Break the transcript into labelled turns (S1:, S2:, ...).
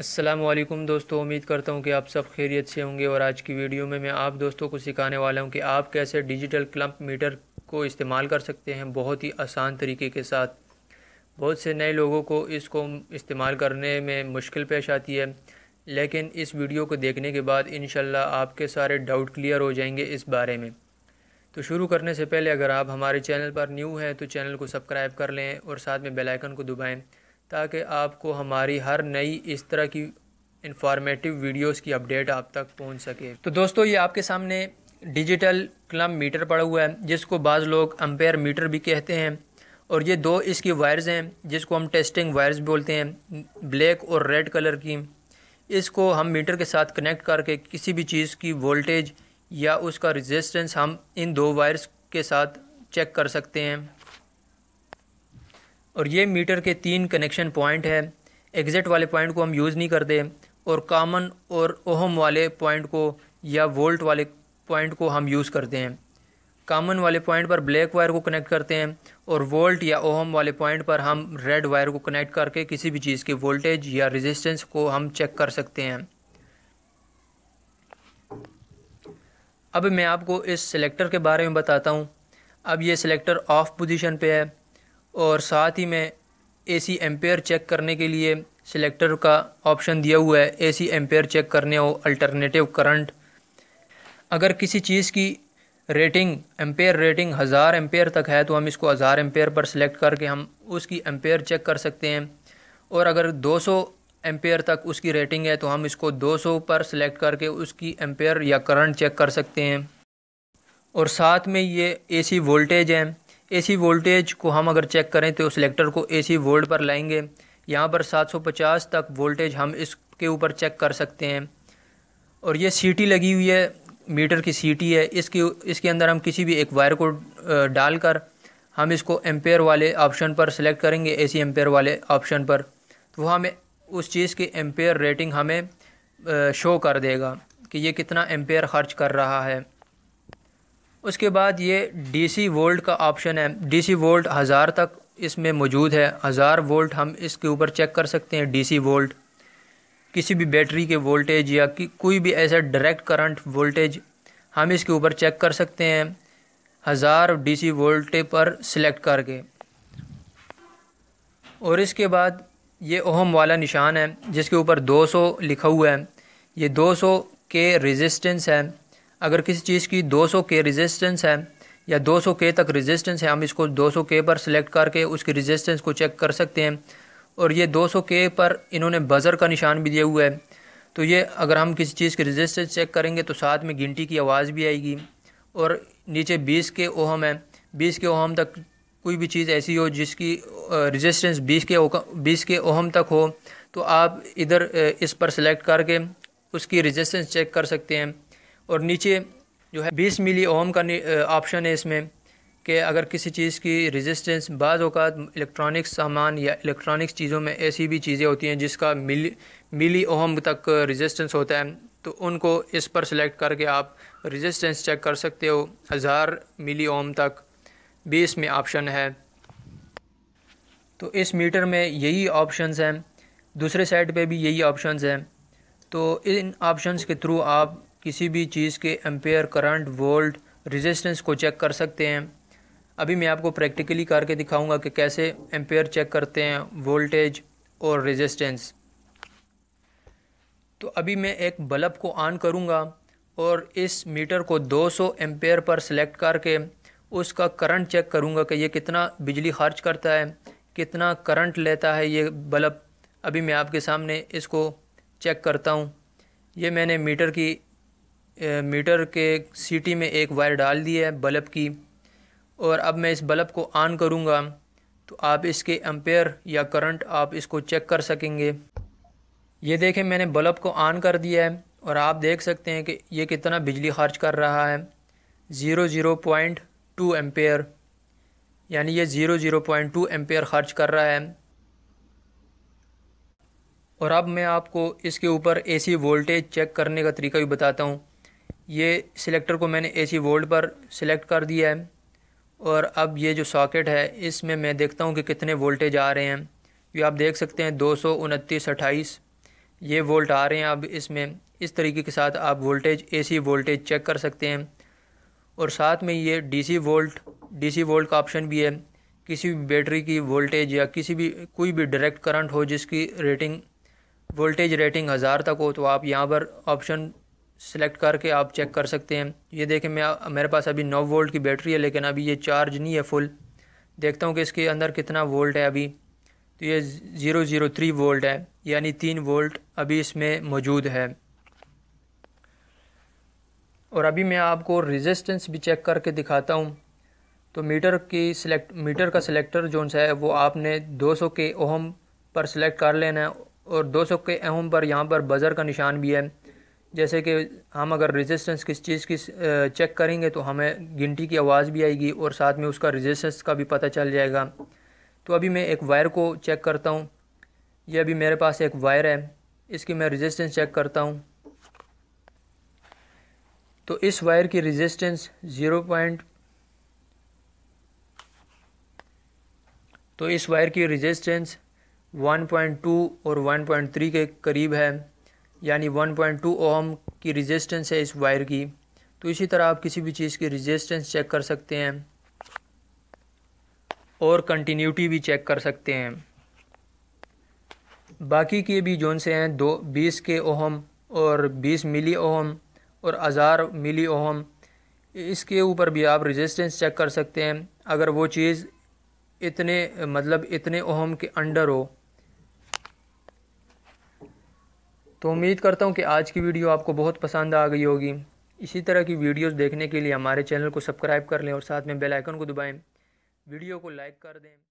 S1: असलम दोस्तों उम्मीद करता हूँ कि आप सब खैरियत से होंगे और आज की वीडियो में मैं आप दोस्तों को सिखाने वाला हूँ कि आप कैसे डिजिटल क्लम्प मीटर को इस्तेमाल कर सकते हैं बहुत ही आसान तरीके के साथ बहुत से नए लोगों को इसको इस्तेमाल करने में मुश्किल पेश आती है लेकिन इस वीडियो को देखने के बाद इन आपके सारे डाउट क्लियर हो जाएंगे इस बारे में तो शुरू करने से पहले अगर आप हमारे चैनल पर न्यू हैं तो चैनल को सब्सक्राइब कर लें और साथ में बेलाइकन को दबाएँ ताकि आपको हमारी हर नई इस तरह की इंफॉर्मेटिव वीडियोस की अपडेट आप तक पहुंच सके तो दोस्तों ये आपके सामने डिजिटल क्लम मीटर पड़ा हुआ है जिसको बाज़ लोग अम्पेयर मीटर भी कहते हैं और ये दो इसकी वायर्स हैं जिसको हम टेस्टिंग वायर्स बोलते हैं ब्लैक और रेड कलर की इसको हम मीटर के साथ कनेक्ट करके किसी भी चीज़ की वोल्टेज या उसका रेजिस्टेंस हम इन दो वायर्स के साथ चेक कर सकते हैं और ये मीटर के तीन कनेक्शन पॉइंट है एग्ज़िट वाले पॉइंट को हम यूज़ नहीं करते और कामन और ओहम वाले पॉइंट को या वोल्ट वाले पॉइंट को हम यूज़ करते हैं कामन वाले पॉइंट पर ब्लैक वायर को कनेक्ट करते हैं और वोल्ट या ओहम वाले पॉइंट पर हम रेड वायर को कनेक्ट करके किसी भी चीज़ के वोल्टेज या रेजिस्टेंस को हम चेक कर सकते हैं अब मैं आपको इस सिलेक्टर के बारे में बताता हूँ अब ये सिलेक्टर ऑफ पोजीशन पे है और साथ ही में एसी एम्पेयर चेक करने के लिए सिलेक्टर का ऑप्शन दिया हुआ है एसी एम्पेयर चेक करने हो अल्टरनेटिव करंट अगर किसी चीज़ की रेटिंग एम्पेयर रेटिंग हज़ार एम्पेयर तक है तो हम इसको हज़ार एम्पेयर पर सिलेक्ट करके हम उसकी एम्पेयर चेक कर सकते हैं और अगर 200 एम्पेयर तक उसकी रेटिंग है तो हम इसको 200 पर सिलेक्ट करके उसकी एम्पेयर या करंट चेक कर सकते हैं और साथ में ये एसी वोल्टेज है एसी वोल्टेज को हम अगर चेक करें तो सिलेक्टर को एसी वोल्ट पर लाएंगे यहाँ पर 750 तक वोल्टेज हम इसके ऊपर चेक कर सकते हैं और ये सीटी लगी हुई है मीटर की सीटी है इसके इसके अंदर हम किसी भी एक वायर को डालकर हम इसको एम्पेयर वाले ऑप्शन पर सिलेक्ट करेंगे ए एम्पेयर वाले ऑप्शन पर तो वह हमें उस चीज़ की एम्पेयर रेटिंग हमें शो कर देगा कि ये कितना एम्पेयर खर्च कर रहा है उसके बाद ये डीसी वोल्ट का ऑप्शन है डीसी वोल्ट हज़ार तक इसमें मौजूद है हज़ार वोल्ट हम इसके ऊपर चेक कर सकते हैं डीसी वोल्ट किसी भी बैटरी के वोल्टेज या कि कोई भी ऐसा डायरेक्ट करंट वोल्टेज हम इसके ऊपर चेक कर सकते हैं हज़ार डीसी वोल्ट पर सिलेक्ट करके और इसके बाद ये ओहम वाला निशान है जिसके ऊपर 200 लिखा हुआ है ये 200 के रेजिस्टेंस है अगर किसी चीज़ की 200 के रेजिस्टेंस है या 200 के तक रेजिस्टेंस है हम इसको 200 के पर सिलेक्ट करके उसकी रेजिस्टेंस को चेक कर सकते हैं और ये 200 के पर इन्होंने बज़र का निशान भी दिया हुआ है तो ये अगर हम किसी चीज़ की रेजिस्टेंस चेक करेंगे तो साथ में गिनती की आवाज़ भी आएगी और नीचे बीस के ओहम है बीस के ओहम तक कोई भी चीज़ ऐसी हो जिसकी रेजिस्टेंस बीस के बीस के ओहम तक हो तो आप इधर इस पर सिलेक्ट करके उसकी रेजिस्टेंस चेक कर सकते हैं और नीचे जो है 20 मिली ओम का ऑप्शन है इसमें कि अगर किसी चीज़ की रेजिस्टेंस बाज़ अवत इलेक्ट्रॉनिक सामान या इलेक्ट्रॉनिक्स चीज़ों में ऐसी भी चीज़ें होती हैं जिसका मिली मिली ओम तक रेजिस्टेंस होता है तो उनको इस पर सिलेक्ट करके आप रेजिस्टेंस चेक कर सकते हो हज़ार मिली ओम तक भी इसमें ऑप्शन है तो इस मीटर में यही ऑप्शन हैं दूसरे साइड पर भी यही ऑप्शन हैं तो इन ऑप्शनस के थ्रू आप किसी भी चीज़ के एम्पेयर करंट वोल्ट रेजिस्टेंस को चेक कर सकते हैं अभी मैं आपको प्रैक्टिकली करके दिखाऊंगा कि कैसे एम्पेयर चेक करते हैं वोल्टेज और रेजिस्टेंस तो अभी मैं एक बल्ब को ऑन करूंगा और इस मीटर को 200 एम्पेयर पर सेलेक्ट करके उसका करंट चेक करूंगा कि ये कितना बिजली खर्च करता है कितना करंट लेता है ये बल्ब अभी मैं आपके सामने इसको चेक करता हूँ ये मैंने मीटर की मीटर के सीटी में एक वायर डाल दी है बल्ब की और अब मैं इस बल्ब को ऑन करूँगा तो आप इसके एम्पेयर या करंट आप इसको चेक कर सकेंगे ये देखें मैंने बल्ब को ऑन कर दिया है और आप देख सकते हैं कि ये कितना बिजली खर्च कर रहा है zero zero point two ampere यानी ये zero zero point two ampere खर्च कर रहा है और अब मैं आपको इसके ऊपर एसी वोल्टेज चेक करने का तरीका भी बताता हूँ ये सिलेक्टर को मैंने ए सी वोल्ट पर सिलेक्ट कर दिया है और अब ये जो सॉकेट है इसमें मैं देखता हूँ कि कितने वोल्टेज आ रहे हैं ये आप देख सकते हैं दो सौ उनतीस अट्ठाईस ये वोल्ट आ रहे हैं अब इसमें इस तरीके के साथ आप वोल्टेज एसी वोल्टेज चेक कर सकते हैं और साथ में ये डीसी वोल्ट डीसी वोल्ट का ऑप्शन भी है किसी भी बैटरी की वोल्टेज या किसी भी कोई भी डायरेक्ट करंट हो जिसकी रेटिंग वोल्टेज रेटिंग हज़ार तक हो तो आप यहाँ पर ऑप्शन सेलेक्ट करके आप चेक कर सकते हैं ये देखें मैं मेरे पास अभी नौ वोल्ट की बैटरी है लेकिन अभी ये चार्ज नहीं है फुल देखता हूँ कि इसके अंदर कितना वोल्ट है अभी तो ये ज़ीरो ज़ीरो थ्री वोल्ट है यानी तीन वोल्ट अभी इसमें मौजूद है और अभी मैं आपको रेजिस्टेंस भी चेक करके दिखाता हूँ तो मीटर की सिलेक्ट मीटर का सिलेक्टर जो सा है वो आपने 200 के ओहम पर सिलेक्ट कर लेना है और 200 के अहम पर यहाँ पर बज़र का निशान भी है जैसे कि हम अगर रेजिस्टेंस किस चीज़ की चेक करेंगे तो हमें गिनती की आवाज़ भी आएगी और साथ में उसका रेजिस्टेंस का भी पता चल जाएगा तो अभी मैं एक वायर को चेक करता हूँ ये अभी मेरे पास एक वायर है इसकी मैं रेजिस्टेंस चेक करता हूँ तो इस वायर की रेजिस्टेंस ज़ीरो पॉइंट तो इस वायर की रेजिस्टेंस टू और वन पॉइंट थ्री के करीब है यानी 1.2 ओम की रेजिस्टेंस है इस वायर की तो इसी तरह आप किसी भी चीज़ की रेजिस्टेंस चेक कर सकते हैं और कंटिन्यूटी भी चेक कर सकते हैं बाकी के भी जोन से हैं दो बीस के ओहम और बीस मिली ओहम और हज़ार मिली ओहम इसके ऊपर भी आप रेजिस्टेंस चेक कर सकते हैं अगर वो चीज़ इतने मतलब इतने ओहम के अंडर हो तो उम्मीद करता हूँ कि आज की वीडियो आपको बहुत पसंद आ गई होगी इसी तरह की वीडियोस देखने के लिए हमारे चैनल को सब्सक्राइब कर लें और साथ में बेल आइकन को दबाएं वीडियो को लाइक कर दें